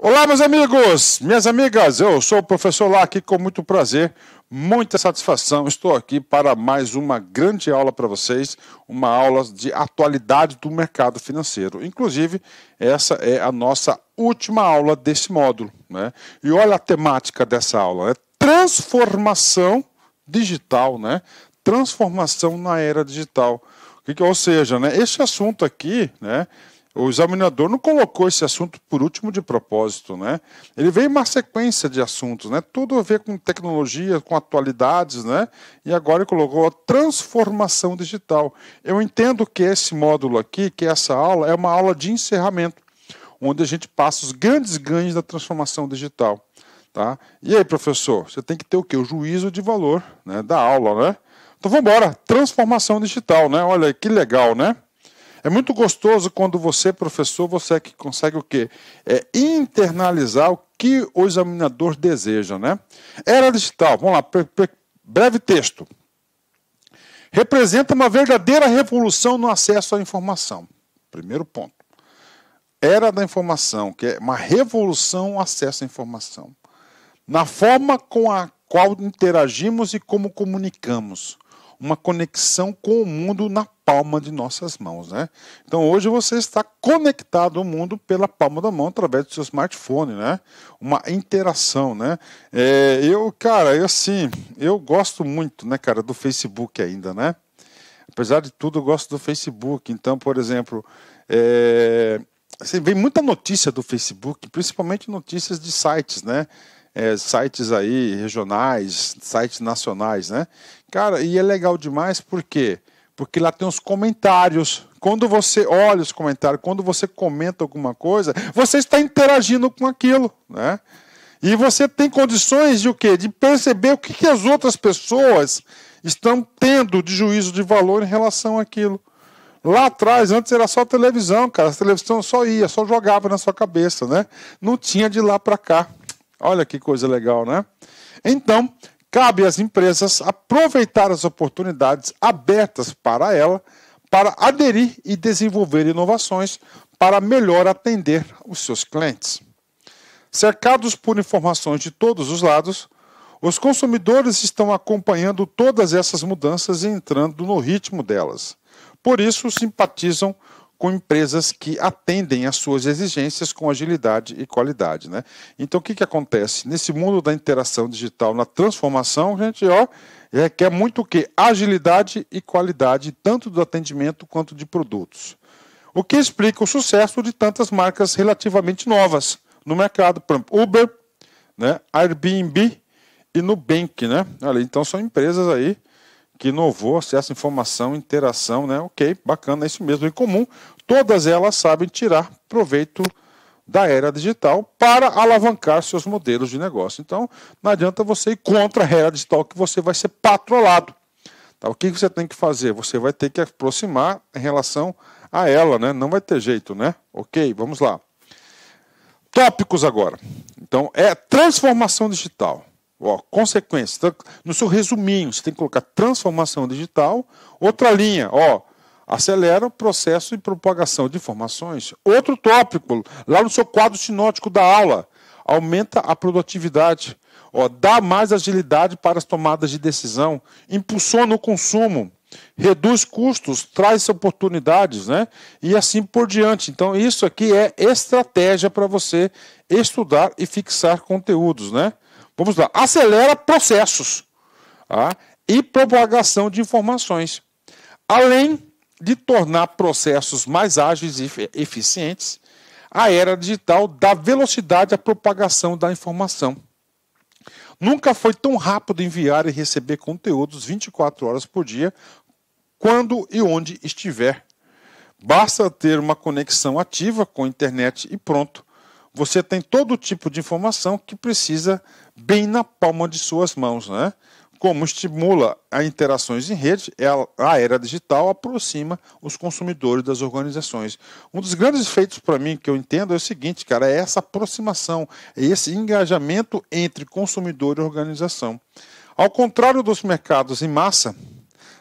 Olá, meus amigos, minhas amigas, eu sou o professor Lá aqui com muito prazer, muita satisfação. Estou aqui para mais uma grande aula para vocês, uma aula de atualidade do mercado financeiro. Inclusive, essa é a nossa última aula desse módulo. Né? E olha a temática dessa aula: é né? transformação digital, né? Transformação na era digital. Ou seja, né, esse assunto aqui, né? o examinador não colocou esse assunto por último de propósito, né? Ele veio uma sequência de assuntos, né? Tudo a ver com tecnologia, com atualidades, né? E agora ele colocou a transformação digital. Eu entendo que esse módulo aqui, que é essa aula, é uma aula de encerramento, onde a gente passa os grandes ganhos da transformação digital, tá? E aí, professor, você tem que ter o quê? O juízo de valor né? da aula, né? Então vamos embora, transformação digital, né? Olha que legal, né? É muito gostoso quando você, professor, você é que consegue o quê? É internalizar o que o examinador deseja, né? Era digital, vamos lá, breve texto. Representa uma verdadeira revolução no acesso à informação. Primeiro ponto. Era da informação, que é uma revolução no acesso à informação. Na forma com a qual interagimos e como comunicamos uma conexão com o mundo na palma de nossas mãos, né? Então hoje você está conectado ao mundo pela palma da mão através do seu smartphone, né? Uma interação, né? É, eu, cara, eu assim, eu gosto muito, né, cara, do Facebook ainda, né? Apesar de tudo, eu gosto do Facebook. Então, por exemplo, é, assim, vem muita notícia do Facebook, principalmente notícias de sites, né? é, sites aí regionais, sites nacionais, né? Cara, e é legal demais por quê? Porque lá tem os comentários. Quando você olha os comentários, quando você comenta alguma coisa, você está interagindo com aquilo, né? E você tem condições de o quê? De perceber o que, que as outras pessoas estão tendo de juízo de valor em relação àquilo. Lá atrás, antes era só televisão, cara. A televisão só ia, só jogava na sua cabeça, né? Não tinha de lá para cá. Olha que coisa legal, né? Então, cabe às empresas aproveitar as oportunidades abertas para ela para aderir e desenvolver inovações para melhor atender os seus clientes. Cercados por informações de todos os lados, os consumidores estão acompanhando todas essas mudanças e entrando no ritmo delas. Por isso, simpatizam com empresas que atendem às suas exigências com agilidade e qualidade. Né? Então, o que, que acontece? Nesse mundo da interação digital, na transformação, gente ó, requer é é muito o quê? Agilidade e qualidade, tanto do atendimento quanto de produtos. O que explica o sucesso de tantas marcas relativamente novas no mercado, por exemplo, Uber, né, Airbnb e Nubank. Né? Olha, então, são empresas aí que inovou acesso à informação, interação, né? Ok, bacana, é isso mesmo. Em comum, todas elas sabem tirar proveito da era digital para alavancar seus modelos de negócio. Então, não adianta você ir contra a era digital que você vai ser patrolado. Tá? O que você tem que fazer? Você vai ter que aproximar em relação a ela, né? Não vai ter jeito, né? Ok, vamos lá. Tópicos agora. Então, é transformação digital. Ó, consequência, então, no seu resuminho, você tem que colocar transformação digital. Outra linha, ó, acelera o processo de propagação de informações. Outro tópico, lá no seu quadro sinótico da aula, aumenta a produtividade. Ó, dá mais agilidade para as tomadas de decisão, impulsiona o consumo, reduz custos, traz oportunidades, né? E assim por diante. Então, isso aqui é estratégia para você estudar e fixar conteúdos, né? Vamos lá. Acelera processos tá? e propagação de informações, além de tornar processos mais ágeis e eficientes. A era digital dá velocidade à propagação da informação. Nunca foi tão rápido enviar e receber conteúdos 24 horas por dia, quando e onde estiver. Basta ter uma conexão ativa com a internet e pronto você tem todo tipo de informação que precisa bem na palma de suas mãos, né? Como estimula as interações em rede, é a era digital aproxima os consumidores das organizações. Um dos grandes efeitos para mim que eu entendo é o seguinte, cara, é essa aproximação, é esse engajamento entre consumidor e organização. Ao contrário dos mercados em massa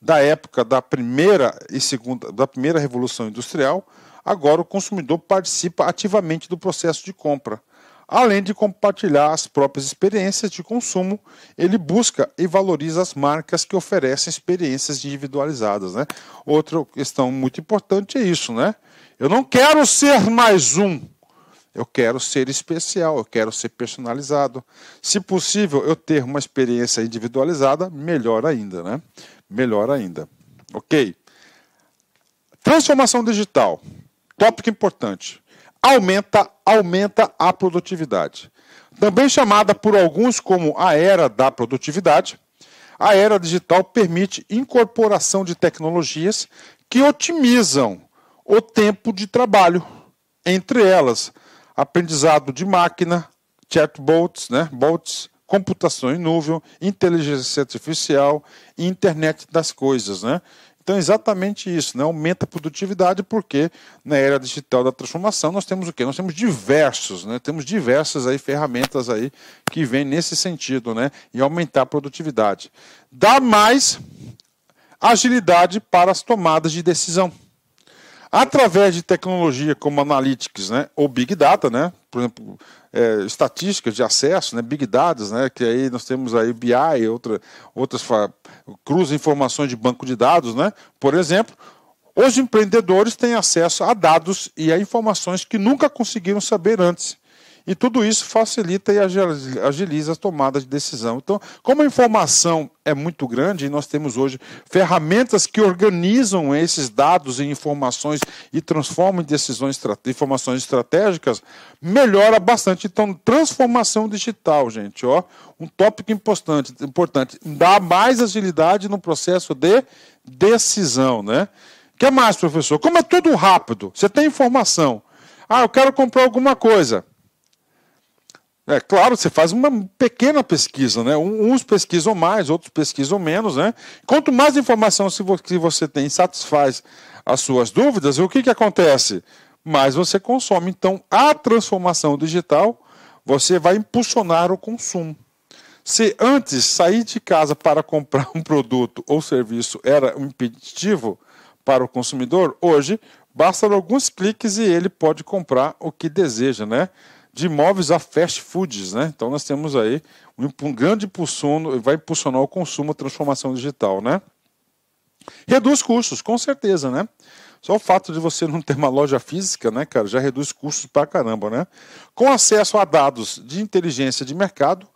da época da primeira e segunda da primeira revolução industrial, Agora o consumidor participa ativamente do processo de compra. Além de compartilhar as próprias experiências de consumo, ele busca e valoriza as marcas que oferecem experiências individualizadas. Né? Outra questão muito importante é isso, né? Eu não quero ser mais um. Eu quero ser especial, eu quero ser personalizado. Se possível, eu ter uma experiência individualizada, melhor ainda, né? Melhor ainda. Ok? Transformação digital tópico importante. Aumenta, aumenta a produtividade. Também chamada por alguns como a era da produtividade, a era digital permite incorporação de tecnologias que otimizam o tempo de trabalho, entre elas aprendizado de máquina, chatbots, né, bots, computação em nuvem, inteligência artificial e internet das coisas, né? Então, é exatamente isso, né? aumenta a produtividade, porque na era digital da transformação nós temos o quê? Nós temos diversos, né? temos diversas aí ferramentas aí que vêm nesse sentido, né? E aumentar a produtividade. Dá mais agilidade para as tomadas de decisão. Através de tecnologia como Analytics né, ou Big Data, né, por exemplo, é, estatísticas de acesso, né, Big Data, né, que aí nós temos aí BI, outra, outras cruza informações de banco de dados, né, por exemplo, os empreendedores têm acesso a dados e a informações que nunca conseguiram saber antes. E tudo isso facilita e agiliza as tomadas de decisão. Então, como a informação é muito grande, e nós temos hoje ferramentas que organizam esses dados e informações e transformam em decisões, informações estratégicas, melhora bastante. Então, transformação digital, gente, ó, um tópico importante, importante, dá mais agilidade no processo de decisão, né? que mais, professor? Como é tudo rápido, você tem informação. Ah, eu quero comprar alguma coisa. É claro, você faz uma pequena pesquisa, né? Uns pesquisam mais, outros pesquisam menos, né? Quanto mais informação que você tem satisfaz as suas dúvidas, o que, que acontece? Mais você consome. Então, a transformação digital, você vai impulsionar o consumo. Se antes sair de casa para comprar um produto ou serviço era um impeditivo para o consumidor, hoje basta alguns cliques e ele pode comprar o que deseja, né? de imóveis a fast foods, né? Então nós temos aí um grande impulsiono, vai impulsionar o consumo, a transformação digital, né? Reduz custos, com certeza, né? Só o fato de você não ter uma loja física, né, cara, já reduz custos pra caramba, né? Com acesso a dados de inteligência de mercado,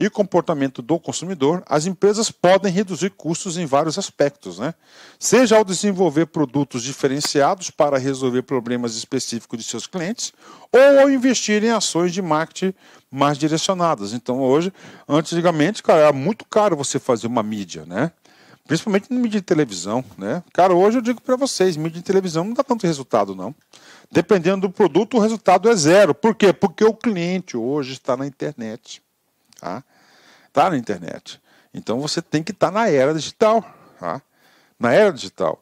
e comportamento do consumidor, as empresas podem reduzir custos em vários aspectos, né? Seja ao desenvolver produtos diferenciados para resolver problemas específicos de seus clientes, ou ao investir em ações de marketing mais direcionadas. Então, hoje, antigamente, cara, era muito caro você fazer uma mídia, né? Principalmente no mídia de televisão, né? Cara, hoje eu digo para vocês, mídia de televisão não dá tanto resultado, não. Dependendo do produto, o resultado é zero. Por quê? Porque o cliente hoje está na internet. Tá? tá na internet. Então você tem que estar tá na era digital. Tá? Na era digital.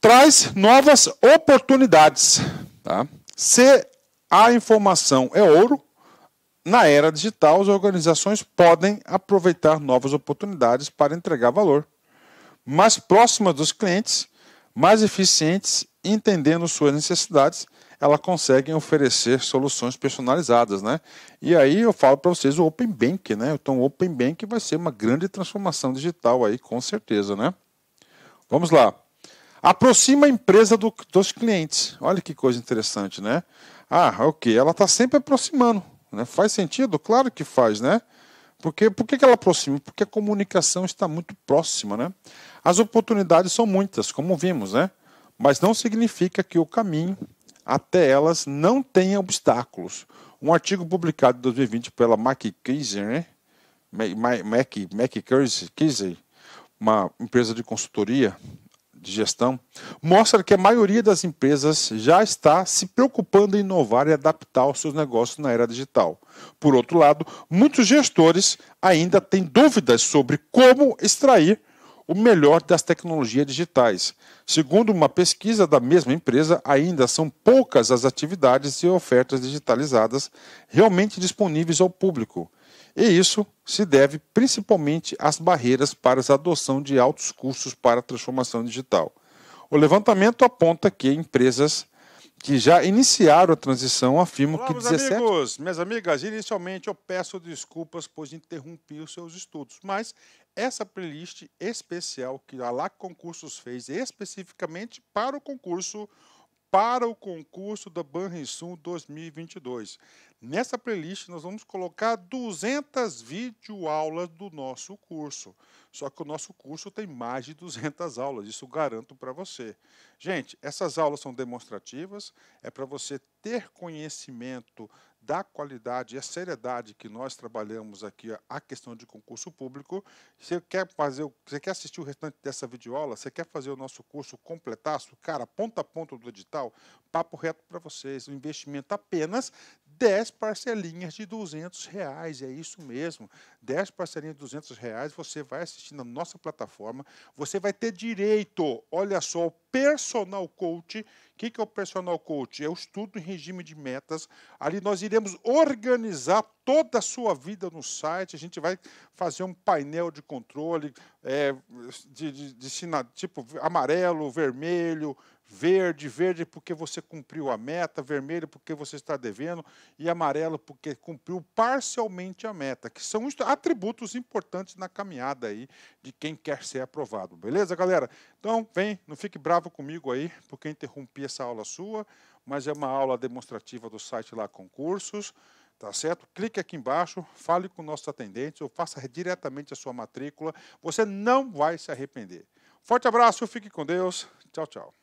Traz novas oportunidades. Tá? Se a informação é ouro, na era digital as organizações podem aproveitar novas oportunidades para entregar valor. Mais próximas dos clientes, mais eficientes, entendendo suas necessidades ela consegue oferecer soluções personalizadas, né? E aí eu falo para vocês o Open Bank, né? Então o Open Bank vai ser uma grande transformação digital aí, com certeza, né? Vamos lá. Aproxima a empresa do, dos clientes. Olha que coisa interessante, né? Ah, ok, ela está sempre aproximando. Né? Faz sentido? Claro que faz, né? Porque, por que, que ela aproxima? Porque a comunicação está muito próxima, né? As oportunidades são muitas, como vimos, né? Mas não significa que o caminho até elas não tenham obstáculos. Um artigo publicado em 2020 pela McKinsey, né? McKinsey, uma empresa de consultoria de gestão, mostra que a maioria das empresas já está se preocupando em inovar e adaptar os seus negócios na era digital. Por outro lado, muitos gestores ainda têm dúvidas sobre como extrair o melhor das tecnologias digitais. Segundo uma pesquisa da mesma empresa, ainda são poucas as atividades e ofertas digitalizadas realmente disponíveis ao público. E isso se deve principalmente às barreiras para a adoção de altos custos para a transformação digital. O levantamento aponta que empresas que já iniciaram a transição, afirmam Olá, que 17... meus amigos, minhas amigas, inicialmente eu peço desculpas por interromper os seus estudos, mas essa playlist especial que a LAC Concursos fez especificamente para o concurso para o concurso da Banrisul 2022. Nessa playlist, nós vamos colocar 200 videoaulas do nosso curso. Só que o nosso curso tem mais de 200 aulas, isso garanto para você. Gente, essas aulas são demonstrativas, é para você ter conhecimento da qualidade e a seriedade que nós trabalhamos aqui a questão de concurso público. Você quer fazer, você quer assistir o restante dessa videoaula, você quer fazer o nosso curso completaço, cara, ponta a ponta do edital, papo reto para vocês, um investimento apenas 10 parcelinhas de 200 reais, é isso mesmo. 10 parcelinhas de 200 reais, você vai assistir na nossa plataforma, você vai ter direito, olha só, o personal coach. O que, que é o personal coach? É o estudo em regime de metas. Ali nós iremos organizar toda a sua vida no site, a gente vai fazer um painel de controle, é, de, de, de, de, tipo amarelo, vermelho, verde, verde porque você cumpriu a meta, vermelho porque você está devendo e amarelo porque cumpriu parcialmente a meta, que são atributos importantes na caminhada aí de quem quer ser aprovado. Beleza, galera? Então, vem, não fique bravo comigo aí porque interrompi essa aula sua, mas é uma aula demonstrativa do site lá concursos. Tá certo? Clique aqui embaixo, fale com nossos atendentes ou faça diretamente a sua matrícula. Você não vai se arrepender. Forte abraço, fique com Deus. Tchau, tchau.